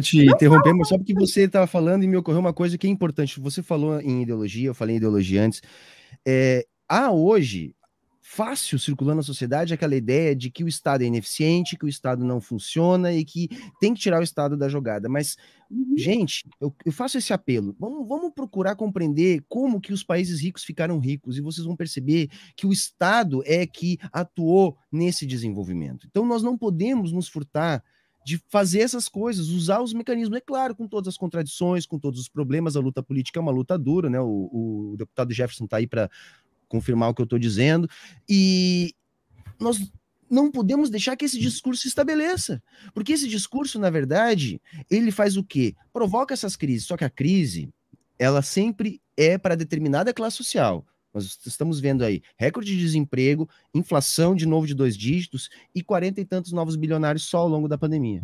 te não interromper, mas só porque você estava falando e me ocorreu uma coisa que é importante. Você falou em ideologia, eu falei em ideologia antes. É, há hoje, fácil circulando na sociedade, aquela ideia de que o Estado é ineficiente, que o Estado não funciona e que tem que tirar o Estado da jogada. Mas, uhum. gente, eu, eu, faço esse apelo. Vamos, vamos procurar compreender como que os países ricos ficaram ricos e vocês vão perceber que o Estado é que atuou nesse desenvolvimento. Então, nós não podemos nos furtar de fazer essas coisas, usar os mecanismos. É claro, com todas as contradições, com todos os problemas, a luta política é uma luta dura, né? O, o deputado Jefferson está aí para confirmar o que eu estou dizendo. E nós não podemos deixar que esse discurso se estabeleça, porque esse discurso, na verdade, ele faz o quê? Provoca essas crises. Só que a crise, ela sempre é para determinada classe social. Nós estamos vendo aí recorde de desemprego, inflação de novo de dois dígitos e quarenta e tantos novos bilionários só ao longo da pandemia.